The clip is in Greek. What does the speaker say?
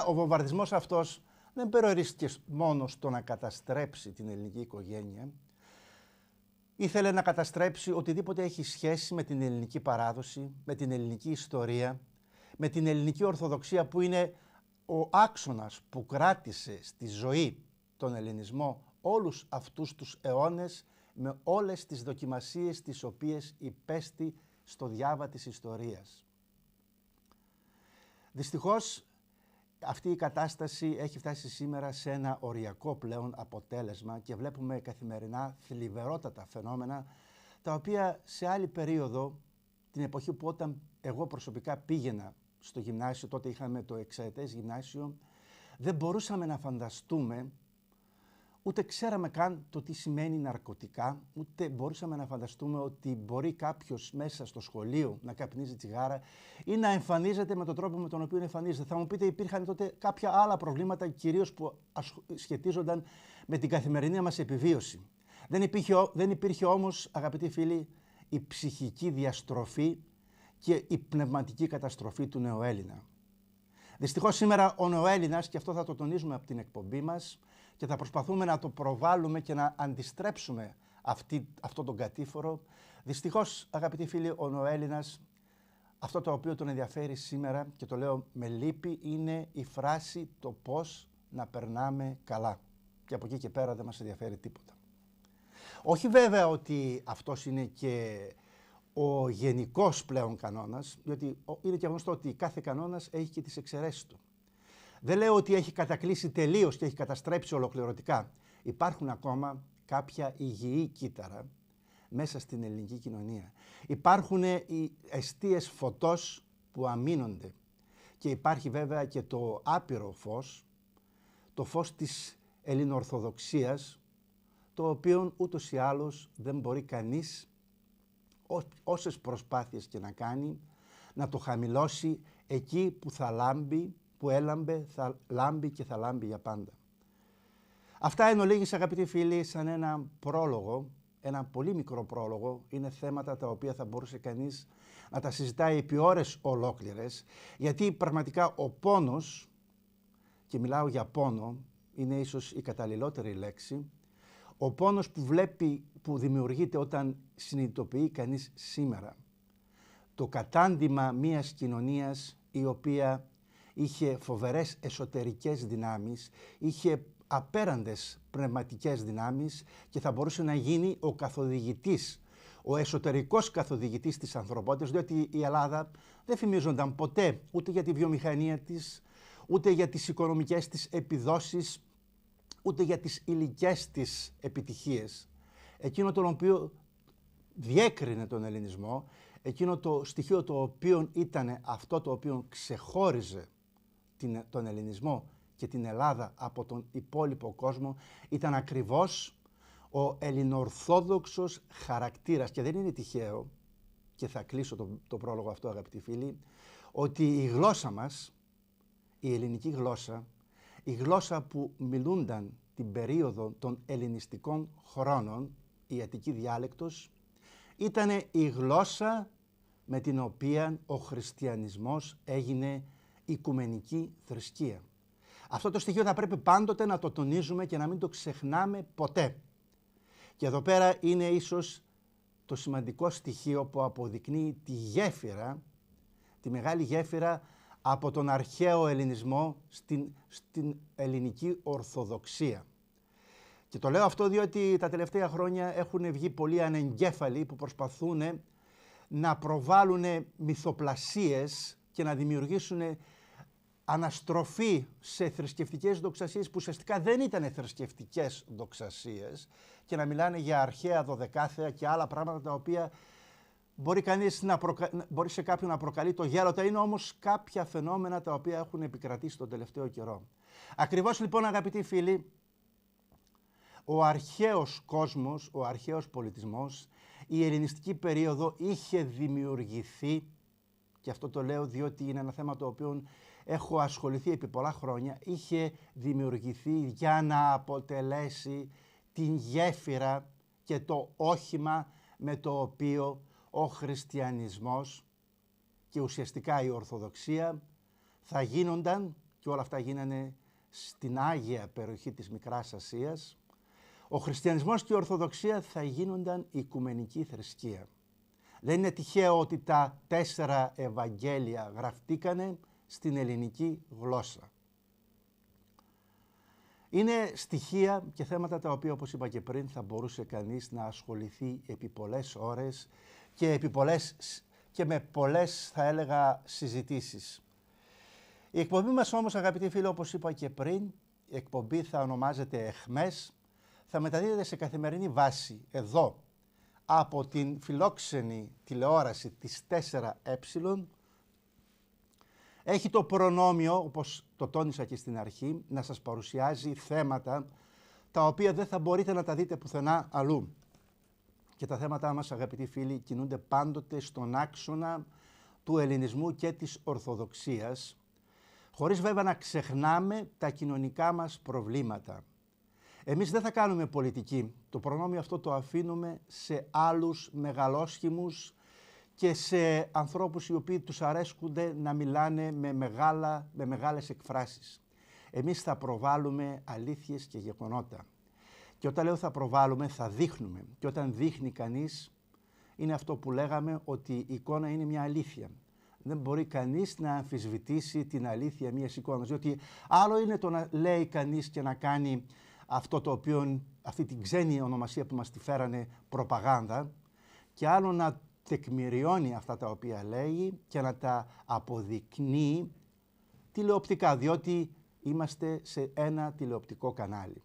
ο βομβαρδισμός αυτός δεν περιορίστηκε μόνο στο να καταστρέψει την ελληνική οικογένεια. Ήθελε να καταστρέψει οτιδήποτε έχει σχέση με την ελληνική παράδοση, με την ελληνική ιστορία, με την ελληνική ορθοδοξία που είναι ο άξονας που κράτησε στη ζωή τον ελληνισμό όλους αυτούς τους αιώνες με όλες τις δοκιμασίες τις οποίες υπέστη στο διάβα της ιστορίας. Δυστυχώς αυτή η κατάσταση έχει φτάσει σήμερα σε ένα οριακό πλέον αποτέλεσμα και βλέπουμε καθημερινά θλιβερότατα φαινόμενα τα οποία σε άλλη περίοδο, την εποχή που όταν εγώ προσωπικά πήγαινα στο γυμνάσιο, τότε είχαμε το εξαετές γυμνάσιο, δεν μπορούσαμε να φανταστούμε Ούτε ξέραμε καν το τι σημαίνει ναρκωτικά, ούτε μπορούσαμε να φανταστούμε ότι μπορεί κάποιος μέσα στο σχολείο να καπνίζει τσιγάρα ή να εμφανίζεται με τον τρόπο με τον οποίο εμφανίζεται. Θα μου πείτε, υπήρχαν τότε κάποια άλλα προβλήματα, κυρίως που σχετίζονταν με την καθημερινή μας επιβίωση. Δεν υπήρχε, δεν υπήρχε όμως, αγαπητοί φίλοι, η ψυχική διαστροφή και η πνευματική καταστροφή του νεοέλληνα. Δυστυχώς σήμερα ο Νοέλληνα, και αυτό θα το τονίζουμε από την εκπομπή μας και θα προσπαθούμε να το προβάλλουμε και να αντιστρέψουμε αυτή, αυτό τον κατήφορο. Δυστυχώς, αγαπητοί φίλοι, ο Νοέλληνα, αυτό το οποίο τον ενδιαφέρει σήμερα και το λέω με λύπη είναι η φράση το πώς να περνάμε καλά. Και από εκεί και πέρα δεν μας ενδιαφέρει τίποτα. Όχι βέβαια ότι αυτός είναι και ο γενικός πλέον κανόνας, διότι είναι και γνωστό ότι κάθε κανόνας έχει και τις εξαιρέσεις του. Δεν λέω ότι έχει κατακλείσει τελείως και έχει καταστρέψει ολοκληρωτικά. Υπάρχουν ακόμα κάποια υγιή κύτταρα μέσα στην ελληνική κοινωνία. Υπάρχουν οι αιστείες φωτός που αμήνονται και υπάρχει βέβαια και το άπειρο φως, το φως της ελληνοορθοδοξίας, το οποίο ούτως ή άλλως δεν μπορεί κανείς όσες προσπάθειες και να κάνει, να το χαμηλώσει εκεί που θα λάμπει, που έλαμπε, θα λάμπει και θα λάμπει για πάντα. Αυτά εν ολίγης αγαπητοί φίλοι σαν ένα πρόλογο, ένα πολύ μικρό πρόλογο, είναι θέματα τα οποία θα μπορούσε κανείς να τα συζητάει επί ώρες ολόκληρες, γιατί πραγματικά ο πόνος, και μιλάω για πόνο, είναι ίσως η καταλληλότερη λέξη, ο πόνος που βλέπει, που δημιουργείται όταν συνειδητοποιεί κανείς σήμερα. Το κατάντημα μιας κοινωνίας η οποία είχε φοβερές εσωτερικές δυνάμεις, είχε απέραντες πνευματικές δυνάμεις και θα μπορούσε να γίνει ο καθοδηγητής, ο εσωτερικός καθοδηγητής της ανθρωπότητας, διότι η Ελλάδα δεν φημίζονταν ποτέ ούτε για τη βιομηχανία της, ούτε για τις οικονομικές της επιδόσεις, ούτε για τις υλικέ της επιτυχίες. Εκείνο το οποίο διέκρινε τον ελληνισμό, εκείνο το στοιχείο το οποίο ήταν αυτό το οποίο ξεχώριζε την, τον ελληνισμό και την Ελλάδα από τον υπόλοιπο κόσμο, ήταν ακριβώς ο ελληνορθόδοξος χαρακτήρας. Και δεν είναι τυχαίο, και θα κλείσω το, το πρόλογο αυτό αγαπητοί φίλοι, ότι η γλώσσα μας, η ελληνική γλώσσα, η γλώσσα που μιλούνταν την περίοδο των ελληνιστικών χρόνων, η Αττική διάλεκτος, ήταν η γλώσσα με την οποία ο χριστιανισμός έγινε οικουμενική θρησκεία. Αυτό το στοιχείο θα πρέπει πάντοτε να το τονίζουμε και να μην το ξεχνάμε ποτέ. Και εδώ πέρα είναι ίσως το σημαντικό στοιχείο που αποδεικνύει τη γέφυρα, τη μεγάλη γέφυρα από τον αρχαίο ελληνισμό στην, στην ελληνική ορθοδοξία. Και το λέω αυτό διότι τα τελευταία χρόνια έχουν βγει πολλοί ανεγκέφαλοι που προσπαθούν να προβάλλουν μυθοπλασίες και να δημιουργήσουν αναστροφή σε θρησκευτικές δοξασίες που ουσιαστικά δεν ήταν θρησκευτικές δοξασίες και να μιλάνε για αρχαία δωδεκάθεα και άλλα πράγματα τα οποία Μπορεί, κανείς να μπορεί σε κάποιον να προκαλεί το Τα είναι όμως κάποια φαινόμενα τα οποία έχουν επικρατήσει τον τελευταίο καιρό. Ακριβώς λοιπόν αγαπητοί φίλοι, ο αρχαίος κόσμος, ο αρχαίος πολιτισμός, η ελληνιστική περίοδο είχε δημιουργηθεί, και αυτό το λέω διότι είναι ένα θέμα το οποίο έχω ασχοληθεί επί πολλά χρόνια, είχε δημιουργηθεί για να αποτελέσει την γέφυρα και το όχημα με το οποίο ο χριστιανισμός και ουσιαστικά η Ορθοδοξία θα γίνονταν και όλα αυτά γίνανε στην Άγια περιοχή της Μικράς Ασίας ο χριστιανισμός και η Ορθοδοξία θα γίνονταν οικουμενική θρησκεία. Δεν είναι τυχαίο ότι τα τέσσερα Ευαγγέλια γραφτήκανε στην ελληνική γλώσσα. Είναι στοιχεία και θέματα τα οποία, όπως είπα και πριν, θα μπορούσε κανείς να ασχοληθεί επί πολλές ώρες και, επί πολλές, και με πολλές, θα έλεγα, συζητήσεις. Η εκπομπή μας όμως, αγαπητοί φίλοι, όπως είπα και πριν, η εκπομπή θα ονομάζεται «Εχμές», θα μεταδίδεται σε καθημερινή βάση, εδώ, από την φιλόξενη τηλεόραση της 4Ε, έχει το προνόμιο, όπως το τόνισα και στην αρχή, να σας παρουσιάζει θέματα τα οποία δεν θα μπορείτε να τα δείτε πουθενά αλλού. Και τα θέματα μας, αγαπητοί φίλοι, κινούνται πάντοτε στον άξονα του ελληνισμού και της Ορθοδοξίας, χωρίς βέβαια να ξεχνάμε τα κοινωνικά μας προβλήματα. Εμείς δεν θα κάνουμε πολιτική. Το προνόμιο αυτό το αφήνουμε σε άλλους μεγαλόσχημους, και σε ανθρώπους οι οποίοι τους αρέσκονται να μιλάνε με, μεγάλα, με μεγάλες εκφράσεις. Εμείς θα προβάλλουμε αλήθειες και γεγονότα. Και όταν λέω θα προβάλλουμε, θα δείχνουμε. Και όταν δείχνει κανείς, είναι αυτό που λέγαμε ότι η εικόνα είναι μια αλήθεια. Δεν μπορεί κανείς να αμφισβητήσει την αλήθεια μιας εικόνας. Διότι άλλο είναι το να λέει κανείς και να κάνει αυτό το οποίο, αυτή την ξένη ονομασία που μας τη φέρανε προπαγάνδα και άλλο να τεκμηριώνει αυτά τα οποία λέει και να τα αποδεικνύει τηλεοπτικά, διότι είμαστε σε ένα τηλεοπτικό κανάλι.